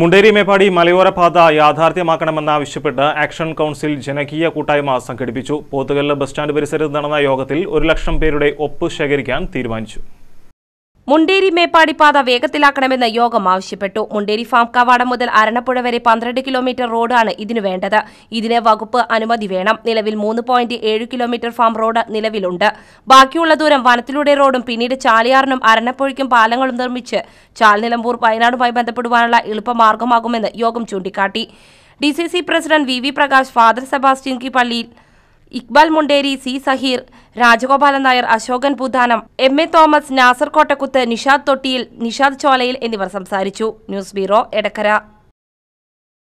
മുണ്ടേരി മേപ്പാടി മലയോര പാത യാഥാർത്ഥ്യമാക്കണമെന്നാവശ്യപ്പെട്ട് action council ജനകീയ കൂട്ടായ്മ സംഘടിപ്പിച്ചു പോത്തുകല്ല് ബസ് സ്റ്റാൻഡ് പരിസരത്ത് നടന്ന യോഗത്തിൽ ഒരു ലക്ഷം പേരുടെ ഒപ്പ് ശേഖരിക്കാൻ തീരുമാനിച്ചു മുണ്ടേരി മേപ്പാടി പാത വേഗത്തിലാക്കണമെന്ന് യോഗം ആവശ്യപ്പെട്ടു മുണ്ടേരി ഫാം കവാടം മുതൽ അരണപ്പുഴ വരെ പന്ത്രണ്ട് കിലോമീറ്റർ റോഡാണ് ഇതിനു വേണ്ടത് ഇതിന് വകുപ്പ് അനുമതി വേണം നിലവിൽ മൂന്ന് പോയിന്റ് ഏഴ് കിലോമീറ്റർ ഫാം റോഡ് നിലവിലുണ്ട് ബാക്കിയുള്ള ദൂരം വനത്തിലൂടെ റോഡും പിന്നീട് ചാലിയാറിനും അരണപ്പുഴയ്ക്കും പാലങ്ങളും നിർമ്മിച്ച് ചാൽനിലമ്പൂർ വയനാടുമായി ബന്ധപ്പെടുവാനുള്ള എളുപ്പമാർഗമാകുമെന്ന് യോഗം ചൂണ്ടിക്കാട്ടി D C C president V V Prakash father Sebastian Palliyil Iqbal Munderi C Saheer Rajagopalan Nair Ashokan Puthanam M A Thomas നാസർകോട്ടക്കുത്ത് നിഷാദ് തൊട്ടിയിൽ നിഷാദ് ചോലയിൽ എന്നിവർ സംസാരിച്ചു ന്യൂസ് ബ്യൂറോ എടക്കര